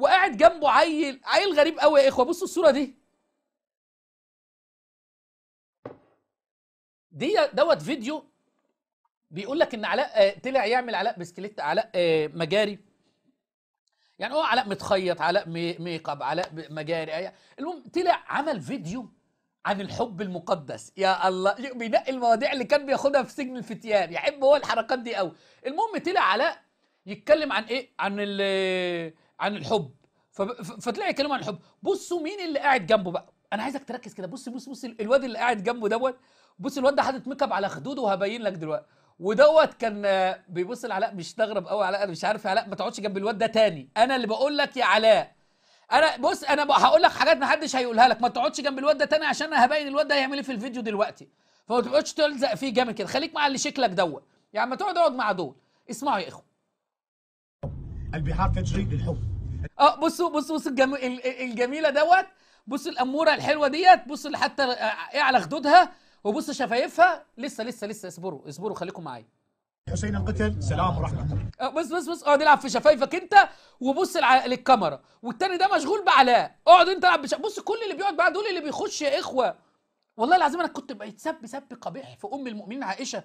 وقاعد جنبه عيل عيل غريب قوي يا اخوه بصوا الصوره دي دي دوت فيديو بيقول لك ان علاء آه، طلع يعمل علاء بسكليت علاء آه، مجاري يعني هو علاء متخيط علاء ميك اب علاء مجاري المهم طلع عمل فيديو عن الحب المقدس يا الله بينقي المواضيع اللي كان بياخدها في سجن الفتيان يحب هو الحركات دي قوي المهم طلع علاء يتكلم عن ايه عن ال عن الحب فطلع يتكلم عن الحب بصوا مين اللي قاعد جنبه بقى انا عايزك تركز كده بص بص بص الواد اللي قاعد جنبه دوت بص الواد ده حاطط ميك اب على خدوده وهبين لك دلوقتي ودوت كان بيبص لعلاء مستغرب قوي علاء انا مش عارف يا علاء ما تقعدش جنب الواد ده تاني انا اللي بقول لك يا علاء انا بص انا هقول لك حاجات ما حدش هيقولها لك ما تقعدش جنب الواد ده تاني عشان انا هبين الواد ده هيعمل ايه في الفيديو دلوقتي فما تقعدش تلزق فيه جامد كده خليك مع اللي شكلك دوت يعني ما تقعد اقعد مع دول اسمعوا يا اخو البحار تجري للحب اه بصوا بصوا بصوا الجم... الجميله دوت بصوا الاموره الحلوه ديت بصوا حتى ايه آه، على خدودها وبصوا شفايفها لسه لسه لسه اصبروا اصبروا خليكم معايا حسين انقتل سلام ورحمه الله آه، بص بص بص اقعد العب في شفايفك انت وبص للكاميرا والتاني ده مشغول بعلاء اقعد انت العب بش... بص كل اللي بيقعد بقى دول اللي بيخش يا اخوه والله العظيم انا كنت بقيت سب سب قبيح في ام المؤمنين عائشه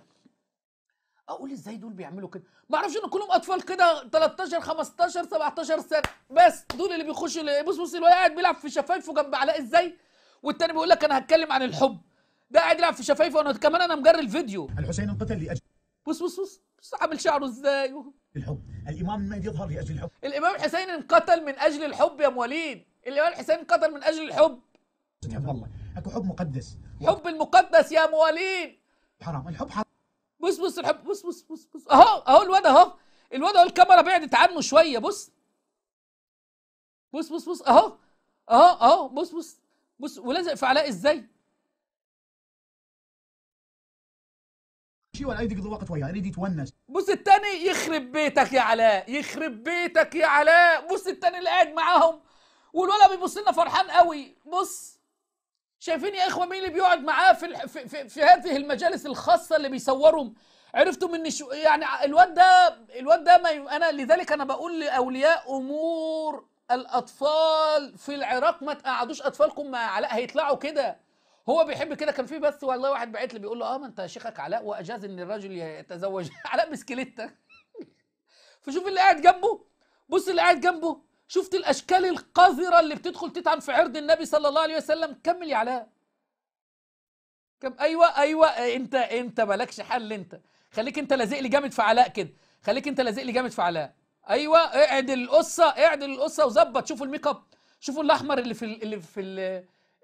اقول ازاي دول بيعملوا كده ما اعرفش ان كلهم اطفال كده 13 15 17 سنه بس دول اللي بيخشوا اللي بص بص اللي قاعد بيلعب في شفايفه جنب علاء ازاي والتاني بيقول لك انا هتكلم عن الحب ده قاعد يلعب في شفايفه وانا كمان انا مجري الفيديو الحسين انقتل لاجل بص بص بص بص عامل شعره ازاي الحب الامام المهدي يظهر لاجل الحب الامام حسين انقتل من اجل الحب يا مواليد الامام حسين انقتل من اجل الحب سبحان الله اكو حب مقدس حب المقدس يا مواليد حرام الحب حرام بص بص الحب بص بص بص بص اهو اهو الواد اهو الواد اهو الكاميرا بعدت عنه شويه بص بص بص بص اهو اهو اهو بص بص بص ولازق في علاء ازاي شيء ولا يضيق الوقت وياه اريد يتونس بص التاني يخرب بيتك يا علاء يخرب بيتك يا علاء بص التاني اللي قاعد معاهم والولد بيبص لنا فرحان قوي بص شايفين يا اخوه مين اللي بيقعد معاه في, في, في, في هذه المجالس الخاصه اللي بيصوروا عرفتوا ان شو يعني الواد ده الواد ده ما انا لذلك انا بقول لاولياء امور الاطفال في العراق ما تقعدوش اطفالكم مع علاء هيطلعوا كده هو بيحب كده كان في بث والله واحد بعت لي بيقول له اه ما انت شيخك علاء واجاز ان الراجل يتزوج علاء بسكليته فشوف اللي قاعد جنبه بص اللي قاعد جنبه شفت الاشكال القذره اللي بتدخل تطعن في عرض النبي صلى الله عليه وسلم كمل يا علاء كم ايوه ايوه آه، انت انت مالكش حل انت خليك انت لازق لي جامد في علاء كده خليك انت لازق لي جامد في علاء ايوه اعدل القصه اعدل القصه وظبط شوفوا الميك اب شوفوا الاحمر اللي في اللي في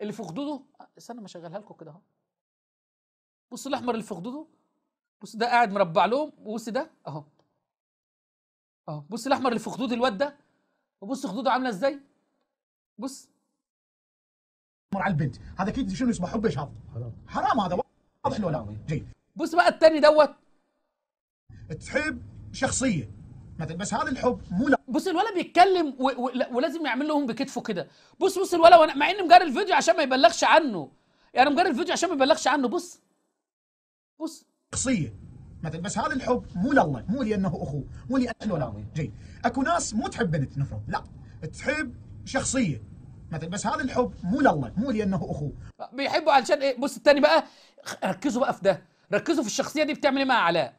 اللي في خدوده استنى ما اشغلها لكم كده اهو بصوا الاحمر اللي في خدوده بص ده قاعد مربع لهم وبص ده اهو اهو بص الاحمر اللي في خدود الواد ده وبص خدوده عامله ازاي بص على البنت هذا اكيد شنو اسمه حب شاب حرام هذا واضح ولا لا إيه. جيد بص بقى التاني دوت تحب شخصيه مثلا بس هذا الحب مو لا بص الولد بيتكلم و... و... ولازم يعمل لهم بكتفه كده بص بص الولد وانا مع اني مجري الفيديو عشان ما يبلغش عنه يعني مجري الفيديو عشان ما يبلغش عنه بص بص شخصيه مثلا بس هذا الحب مو لله مو لانه اخوه مو لانه لا جيد اكو ناس مو تحب بنت نفرض لا تحب شخصيه مثلا بس هذا الحب مو لله مو لانه اخوه بيحبوا علشان ايه بص الثاني بقى ركزوا بقى في ده ركزوا في الشخصيه دي بتعمل ايه مع علاء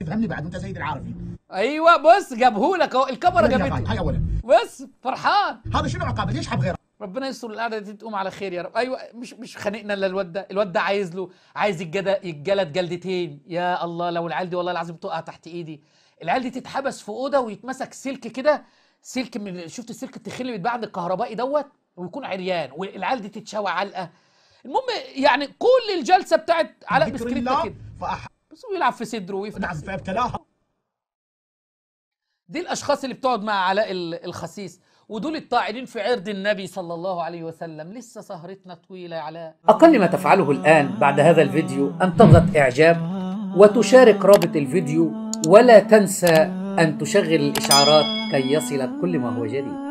تفهمني بعد انت سيد العارفين ايوه بص جابهولك اهو الكاميرا جابته هاي اولا بص فرحان هذا شنو عقابه ليش حب غير ربنا يستر القعده دي تقوم على خير يا رب ايوه مش مش خانقنا الا الواد ده الواد ده عايز له عايز الجلد يتجلد جلدتين يا الله لو العيال دي والله العظيم تقع تحت ايدي العيال دي تتحبس في اوضه ويتمسك سلك كده سلك من شفت السلك التخين اللي بيتباع عند الكهربائي دوت ويكون عريان والعيال دي تتشوى علقه المهم يعني كل الجلسه بتاعت علاء بسكريت كده بس هو يلعب في صدره ويفتح نعم، دي الاشخاص اللي بتقعد مع علاء الخسيس ودول الطاعنين في عرض النبي صلى الله عليه وسلم لسه سهرتنا طويله يا علاء اقل ما تفعله الان بعد هذا الفيديو ان تضغط اعجاب وتشارك رابط الفيديو ولا تنسى ان تشغل الاشعارات كي يصلك كل ما هو جديد